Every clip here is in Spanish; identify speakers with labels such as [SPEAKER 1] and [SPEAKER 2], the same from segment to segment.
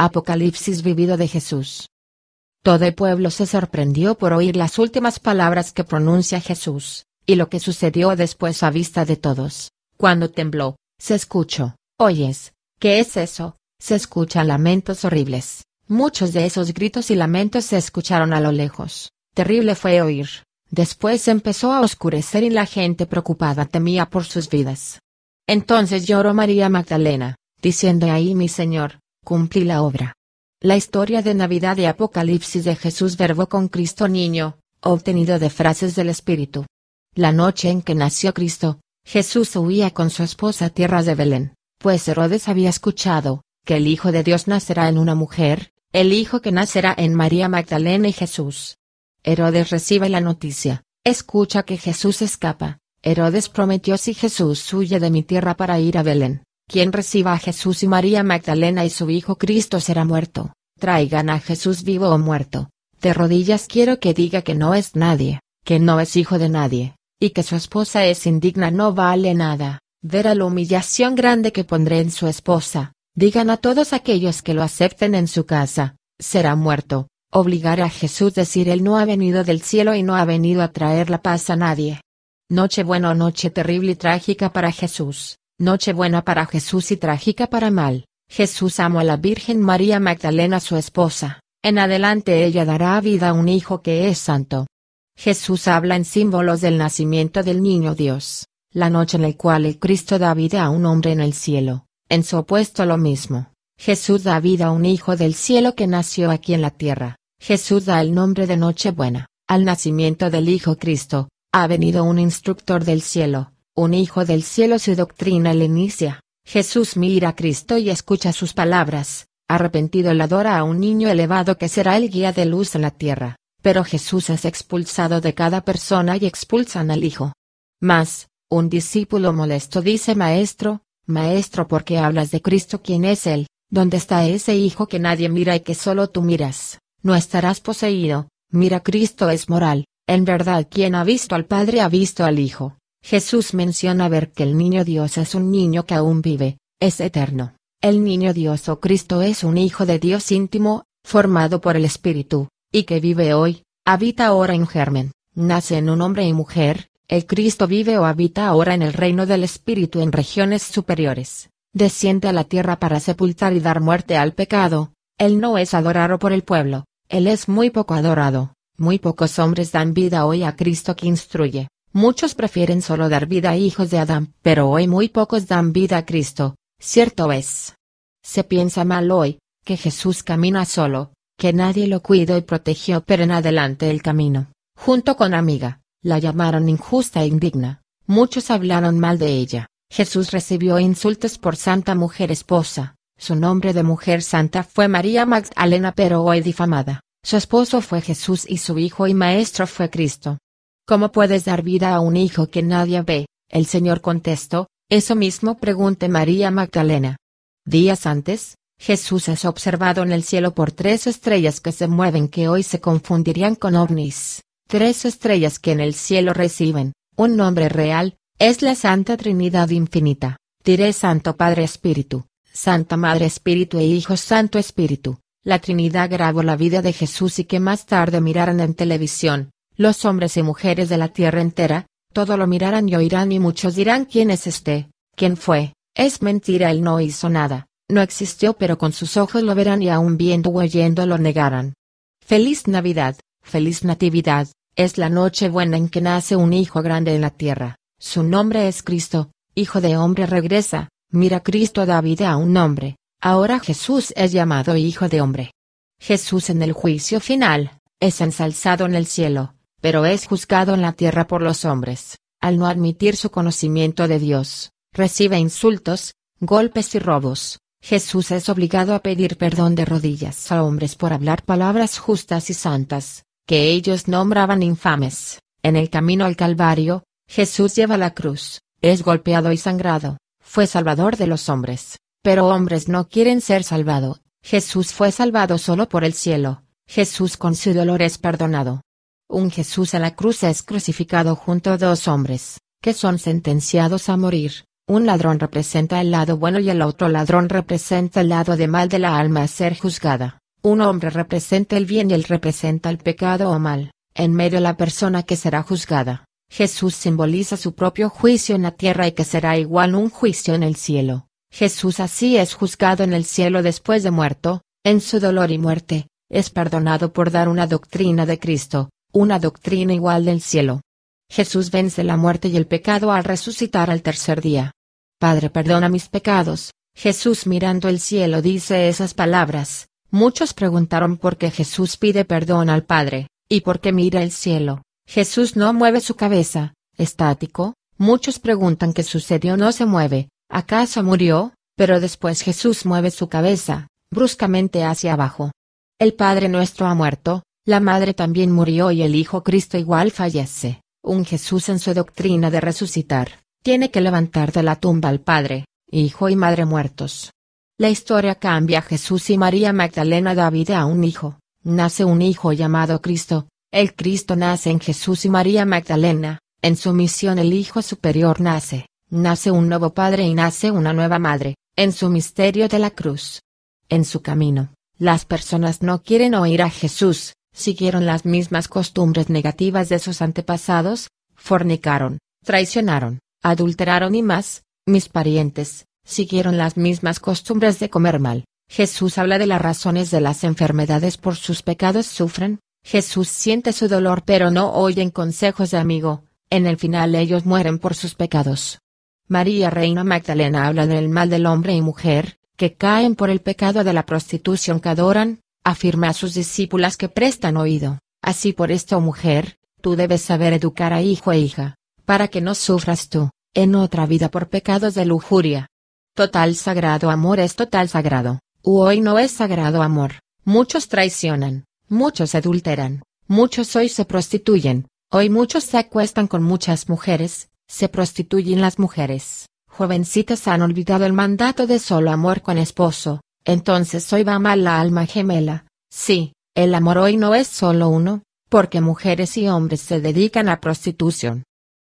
[SPEAKER 1] Apocalipsis vivido de Jesús. Todo el pueblo se sorprendió por oír las últimas palabras que pronuncia Jesús, y lo que sucedió después a vista de todos. Cuando tembló, se escuchó, oyes, ¿qué es eso? Se escuchan lamentos horribles. Muchos de esos gritos y lamentos se escucharon a lo lejos. Terrible fue oír. Después empezó a oscurecer y la gente preocupada temía por sus vidas. Entonces lloró María Magdalena, diciendo ahí mi Señor, cumplí la obra. La historia de Navidad y Apocalipsis de Jesús Verbo con Cristo Niño, obtenido de frases del Espíritu. La noche en que nació Cristo, Jesús huía con su esposa a tierras de Belén, pues Herodes había escuchado, que el Hijo de Dios nacerá en una mujer, el Hijo que nacerá en María Magdalena y Jesús. Herodes recibe la noticia, escucha que Jesús escapa, Herodes prometió si Jesús huye de mi tierra para ir a Belén, quien reciba a Jesús y María Magdalena y su Hijo Cristo será muerto, traigan a Jesús vivo o muerto. De rodillas quiero que diga que no es nadie, que no es hijo de nadie, y que su esposa es indigna no vale nada. Verá la humillación grande que pondré en su esposa, digan a todos aquellos que lo acepten en su casa, será muerto. Obligar a Jesús decir él no ha venido del cielo y no ha venido a traer la paz a nadie. Noche buena o noche terrible y trágica para Jesús. Noche buena para Jesús y trágica para Mal. Jesús amó a la Virgen María Magdalena su esposa, en adelante ella dará vida a un hijo que es santo. Jesús habla en símbolos del nacimiento del niño Dios, la noche en la cual el Cristo da vida a un hombre en el cielo, en su opuesto lo mismo, Jesús da vida a un hijo del cielo que nació aquí en la tierra, Jesús da el nombre de noche buena, al nacimiento del Hijo Cristo, ha venido un instructor del cielo, un hijo del cielo su doctrina le inicia, Jesús mira a Cristo y escucha sus palabras, arrepentido le adora a un niño elevado que será el guía de luz en la tierra, pero Jesús es expulsado de cada persona y expulsan al hijo. Mas, un discípulo molesto dice Maestro, Maestro, porque hablas de Cristo quién es Él? ¿Dónde está ese hijo que nadie mira y que solo tú miras? No estarás poseído, mira Cristo es moral, en verdad quien ha visto al Padre ha visto al Hijo. Jesús menciona ver que el niño Dios es un niño que aún vive, es eterno. El niño Dios o Cristo es un hijo de Dios íntimo, formado por el Espíritu, y que vive hoy, habita ahora en germen, nace en un hombre y mujer, el Cristo vive o habita ahora en el reino del Espíritu en regiones superiores, desciende a la tierra para sepultar y dar muerte al pecado, él no es adorado por el pueblo, él es muy poco adorado, muy pocos hombres dan vida hoy a Cristo que instruye, Muchos prefieren solo dar vida a hijos de Adán, pero hoy muy pocos dan vida a Cristo, cierto es. Se piensa mal hoy, que Jesús camina solo, que nadie lo cuidó y protegió, pero en adelante el camino, junto con amiga, la llamaron injusta e indigna, muchos hablaron mal de ella, Jesús recibió insultos por santa mujer esposa, su nombre de mujer santa fue María Magdalena pero hoy difamada, su esposo fue Jesús y su hijo y maestro fue Cristo. ¿Cómo puedes dar vida a un hijo que nadie ve? El Señor contestó, eso mismo pregunte María Magdalena. Días antes, Jesús es observado en el cielo por tres estrellas que se mueven que hoy se confundirían con ovnis, tres estrellas que en el cielo reciben, un nombre real, es la Santa Trinidad Infinita, diré Santo Padre Espíritu, Santa Madre Espíritu e Hijo Santo Espíritu. La Trinidad grabó la vida de Jesús y que más tarde miraron en televisión, los hombres y mujeres de la tierra entera, todo lo mirarán y oirán y muchos dirán quién es este, quién fue, es mentira él no hizo nada, no existió pero con sus ojos lo verán y aún viendo o oyendo lo negarán. Feliz Navidad, feliz Natividad, es la noche buena en que nace un Hijo grande en la tierra, su nombre es Cristo, Hijo de hombre regresa, mira Cristo da vida a un hombre, ahora Jesús es llamado Hijo de hombre. Jesús en el juicio final, es ensalzado en el cielo, pero es juzgado en la tierra por los hombres, al no admitir su conocimiento de Dios, recibe insultos, golpes y robos. Jesús es obligado a pedir perdón de rodillas a hombres por hablar palabras justas y santas, que ellos nombraban infames. En el camino al Calvario, Jesús lleva la cruz, es golpeado y sangrado, fue salvador de los hombres, pero hombres no quieren ser salvado, Jesús fue salvado solo por el cielo, Jesús con su dolor es perdonado, un Jesús a la cruz es crucificado junto a dos hombres, que son sentenciados a morir. Un ladrón representa el lado bueno y el otro ladrón representa el lado de mal de la alma a ser juzgada. Un hombre representa el bien y él representa el pecado o mal. En medio la persona que será juzgada. Jesús simboliza su propio juicio en la tierra y que será igual un juicio en el cielo. Jesús así es juzgado en el cielo después de muerto, en su dolor y muerte, es perdonado por dar una doctrina de Cristo, una doctrina igual del cielo. Jesús vence la muerte y el pecado al resucitar al tercer día. Padre, perdona mis pecados. Jesús mirando el cielo dice esas palabras. Muchos preguntaron por qué Jesús pide perdón al Padre, y por qué mira el cielo. Jesús no mueve su cabeza, estático. Muchos preguntan qué sucedió, no se mueve. ¿Acaso murió? Pero después Jesús mueve su cabeza, bruscamente hacia abajo. El Padre nuestro ha muerto, la madre también murió y el Hijo Cristo igual fallece. Un Jesús en su doctrina de resucitar, tiene que levantar de la tumba al Padre, Hijo y Madre muertos. La historia cambia. Jesús y María Magdalena da vida a un hijo. Nace un hijo llamado Cristo. El Cristo nace en Jesús y María Magdalena. En su misión el Hijo Superior nace. Nace un nuevo Padre y nace una nueva Madre, en su misterio de la cruz. En su camino, las personas no quieren oír a Jesús, siguieron las mismas costumbres negativas de sus antepasados, fornicaron, traicionaron, adulteraron y más, mis parientes, siguieron las mismas costumbres de comer mal. Jesús habla de las razones de las enfermedades por sus pecados sufren, Jesús siente su dolor pero no oyen consejos de amigo, en el final ellos mueren por sus pecados. María Reina Magdalena habla del mal del hombre y mujer, que caen por el pecado de la prostitución que adoran, afirma a sus discípulas que prestan oído, así por esto mujer, tú debes saber educar a hijo e hija, para que no sufras tú, en otra vida por pecados de lujuria. Total sagrado amor es total sagrado, u hoy no es sagrado amor, muchos traicionan, muchos adulteran, muchos hoy se prostituyen, hoy muchos se acuestan con muchas mujeres, se prostituyen las mujeres, jovencitas han olvidado el mandato de solo amor con esposo, entonces hoy va mal la alma gemela, sí, el amor hoy no es solo uno, porque mujeres y hombres se dedican a prostitución.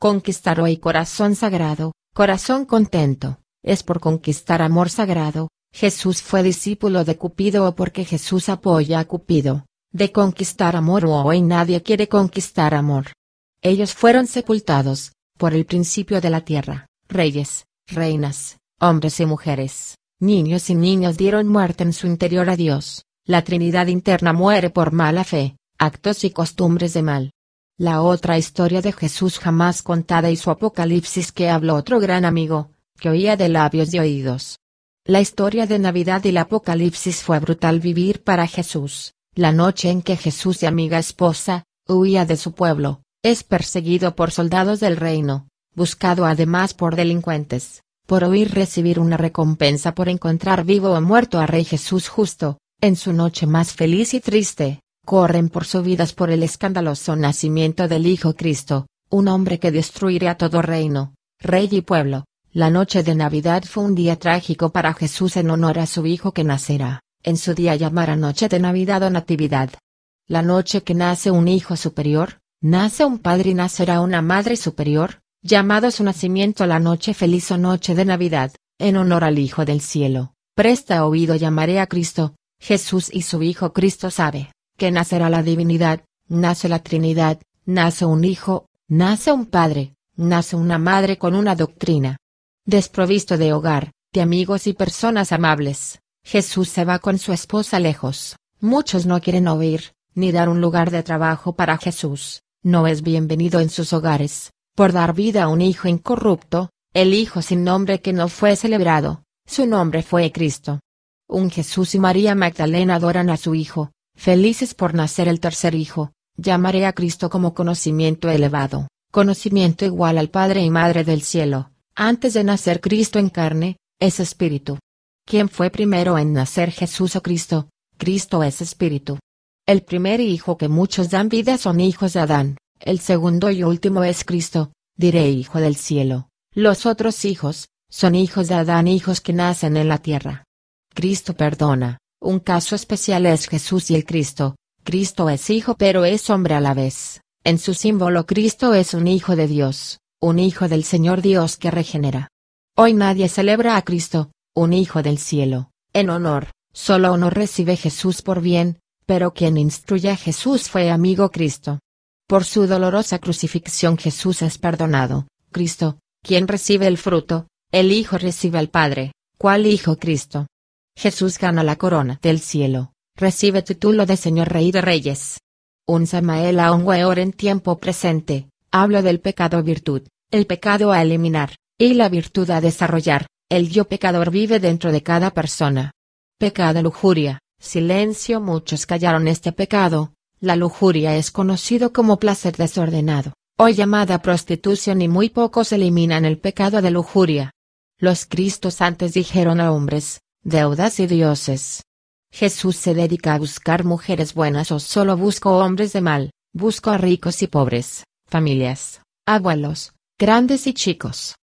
[SPEAKER 1] Conquistar hoy corazón sagrado, corazón contento, es por conquistar amor sagrado, Jesús fue discípulo de Cupido o porque Jesús apoya a Cupido, de conquistar amor o hoy nadie quiere conquistar amor. Ellos fueron sepultados, por el principio de la tierra, reyes, reinas, hombres y mujeres. Niños y niños dieron muerte en su interior a Dios, la Trinidad interna muere por mala fe, actos y costumbres de mal. La otra historia de Jesús jamás contada y su Apocalipsis que habló otro gran amigo, que oía de labios y oídos. La historia de Navidad y el Apocalipsis fue brutal vivir para Jesús, la noche en que Jesús y amiga esposa, huía de su pueblo, es perseguido por soldados del reino, buscado además por delincuentes, por oír recibir una recompensa por encontrar vivo o muerto a Rey Jesús justo, en su noche más feliz y triste, corren por sus vidas por el escandaloso nacimiento del Hijo Cristo, un hombre que destruirá todo reino, rey y pueblo. La noche de Navidad fue un día trágico para Jesús en honor a su Hijo que nacerá, en su día llamará noche de Navidad o Natividad. La noche que nace un Hijo superior, nace un Padre y nacerá una Madre superior, llamado su nacimiento la noche feliz o noche de Navidad, en honor al Hijo del Cielo. Presta oído llamaré a Cristo, Jesús y su Hijo Cristo sabe, que nacerá la divinidad, nace la Trinidad, nace un Hijo, nace un Padre, nace una Madre con una doctrina. Desprovisto de hogar, de amigos y personas amables, Jesús se va con su esposa lejos. Muchos no quieren oír, ni dar un lugar de trabajo para Jesús, no es bienvenido en sus hogares, por dar vida a un hijo incorrupto, el hijo sin nombre que no fue celebrado, su nombre fue Cristo. Un Jesús y María Magdalena adoran a su hijo, felices por nacer el tercer hijo, llamaré a Cristo como conocimiento elevado, conocimiento igual al Padre y Madre del cielo, antes de nacer Cristo en carne, es espíritu. ¿Quién fue primero en nacer Jesús o Cristo? Cristo es espíritu. El primer hijo que muchos dan vida son hijos de Adán. El segundo y último es Cristo, diré Hijo del cielo. Los otros hijos, son hijos de Adán, hijos que nacen en la tierra. Cristo perdona. Un caso especial es Jesús y el Cristo. Cristo es hijo pero es hombre a la vez. En su símbolo Cristo es un hijo de Dios, un hijo del Señor Dios que regenera. Hoy nadie celebra a Cristo, un hijo del cielo, en honor, solo uno recibe Jesús por bien, pero quien instruye a Jesús fue amigo Cristo. Por su dolorosa crucifixión Jesús es perdonado, Cristo, quien recibe el fruto, el Hijo recibe al Padre, ¿cuál Hijo Cristo? Jesús gana la corona del cielo, recibe título de Señor Rey de Reyes. Un Samael a un weor en tiempo presente, habla del pecado virtud, el pecado a eliminar, y la virtud a desarrollar, el yo pecador vive dentro de cada persona. Pecado lujuria, silencio muchos callaron este pecado, la lujuria es conocido como placer desordenado, o llamada prostitución y muy pocos eliminan el pecado de lujuria. Los cristos antes dijeron a hombres, deudas y dioses. Jesús se dedica a buscar mujeres buenas o solo busco hombres de mal, busco a ricos y pobres, familias, abuelos, grandes y chicos.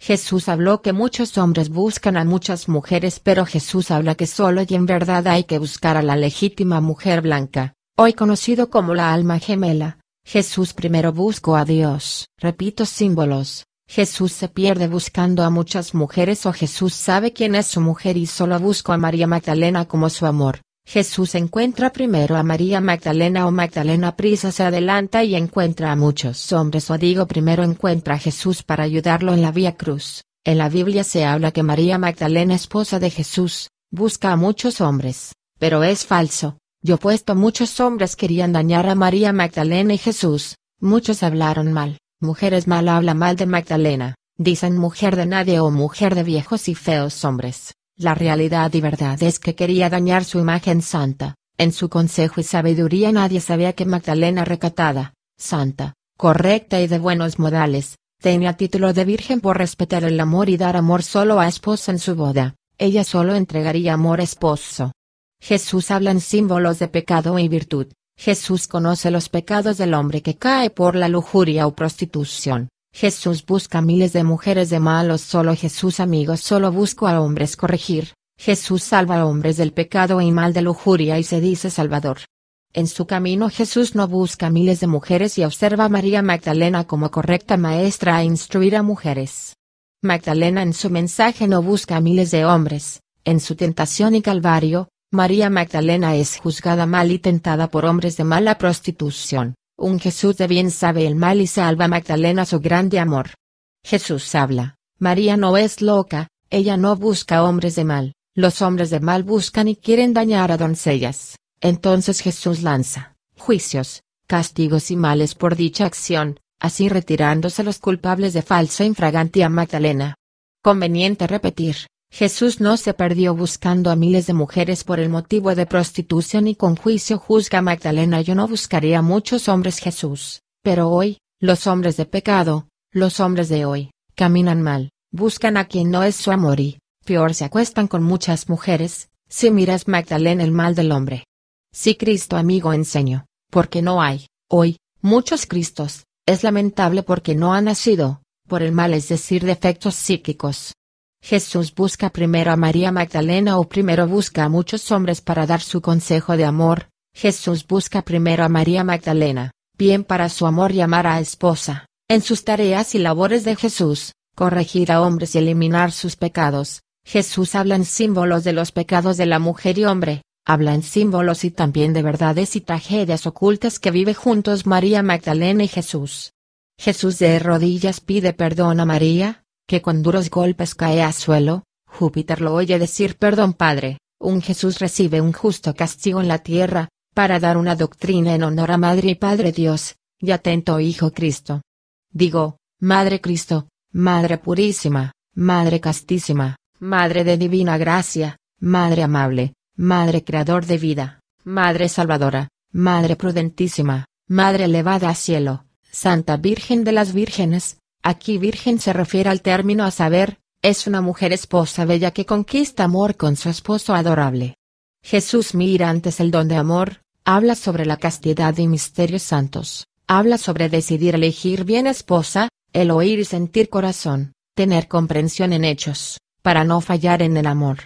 [SPEAKER 1] Jesús habló que muchos hombres buscan a muchas mujeres pero Jesús habla que solo y en verdad hay que buscar a la legítima mujer blanca, hoy conocido como la alma gemela, Jesús primero buscó a Dios. Repito símbolos, Jesús se pierde buscando a muchas mujeres o Jesús sabe quién es su mujer y solo buscó a María Magdalena como su amor. Jesús encuentra primero a María Magdalena o Magdalena Prisa se adelanta y encuentra a muchos hombres o digo primero encuentra a Jesús para ayudarlo en la vía cruz. En la Biblia se habla que María Magdalena esposa de Jesús, busca a muchos hombres, pero es falso, yo puesto muchos hombres querían dañar a María Magdalena y Jesús, muchos hablaron mal, mujeres mal habla mal de Magdalena, dicen mujer de nadie o mujer de viejos y feos hombres. La realidad y verdad es que quería dañar su imagen santa, en su consejo y sabiduría nadie sabía que Magdalena recatada, santa, correcta y de buenos modales, tenía título de virgen por respetar el amor y dar amor solo a esposa en su boda, ella solo entregaría amor a esposo, Jesús habla en símbolos de pecado y e virtud. Jesús conoce los pecados del hombre que cae por la lujuria o prostitución. Jesús busca miles de mujeres de malos. Solo Jesús amigos solo busco a hombres corregir. Jesús salva a hombres del pecado y mal de lujuria y se dice Salvador. En su camino Jesús no busca miles de mujeres y observa a María Magdalena como correcta maestra a e instruir a mujeres. Magdalena en su mensaje no busca miles de hombres, en su tentación y calvario, María Magdalena es juzgada mal y tentada por hombres de mala prostitución, un Jesús de bien sabe el mal y salva a Magdalena su grande amor. Jesús habla, María no es loca, ella no busca hombres de mal, los hombres de mal buscan y quieren dañar a doncellas, entonces Jesús lanza, juicios, castigos y males por dicha acción, así retirándose los culpables de falsa e infragante a Magdalena. Conveniente repetir, Jesús no se perdió buscando a miles de mujeres por el motivo de prostitución y con juicio juzga Magdalena yo no buscaría muchos hombres Jesús, pero hoy, los hombres de pecado, los hombres de hoy, caminan mal, buscan a quien no es su amor y, peor se acuestan con muchas mujeres, si miras Magdalena el mal del hombre. Si Cristo amigo enseño, porque no hay, hoy, muchos Cristos, es lamentable porque no ha nacido, por el mal es decir defectos psíquicos Jesús busca primero a María Magdalena o primero busca a muchos hombres para dar su consejo de amor, Jesús busca primero a María Magdalena, bien para su amor y amar a esposa, en sus tareas y labores de Jesús, corregir a hombres y eliminar sus pecados, Jesús habla en símbolos de los pecados de la mujer y hombre, habla en símbolos y también de verdades y tragedias ocultas que vive juntos María Magdalena y Jesús. Jesús de rodillas pide perdón a María, que con duros golpes cae a suelo, Júpiter lo oye decir perdón Padre, un Jesús recibe un justo castigo en la tierra, para dar una doctrina en honor a Madre y Padre Dios, y atento Hijo Cristo. Digo, Madre Cristo, Madre purísima, Madre castísima, Madre de divina gracia, Madre amable, Madre creador de vida, Madre salvadora, Madre prudentísima, Madre elevada a cielo, Santa Virgen de las Vírgenes, Aquí virgen se refiere al término a saber, es una mujer esposa bella que conquista amor con su esposo adorable. Jesús mira antes el don de amor, habla sobre la castidad y misterios santos, habla sobre decidir elegir bien esposa, el oír y sentir corazón, tener comprensión en hechos, para no fallar en el amor.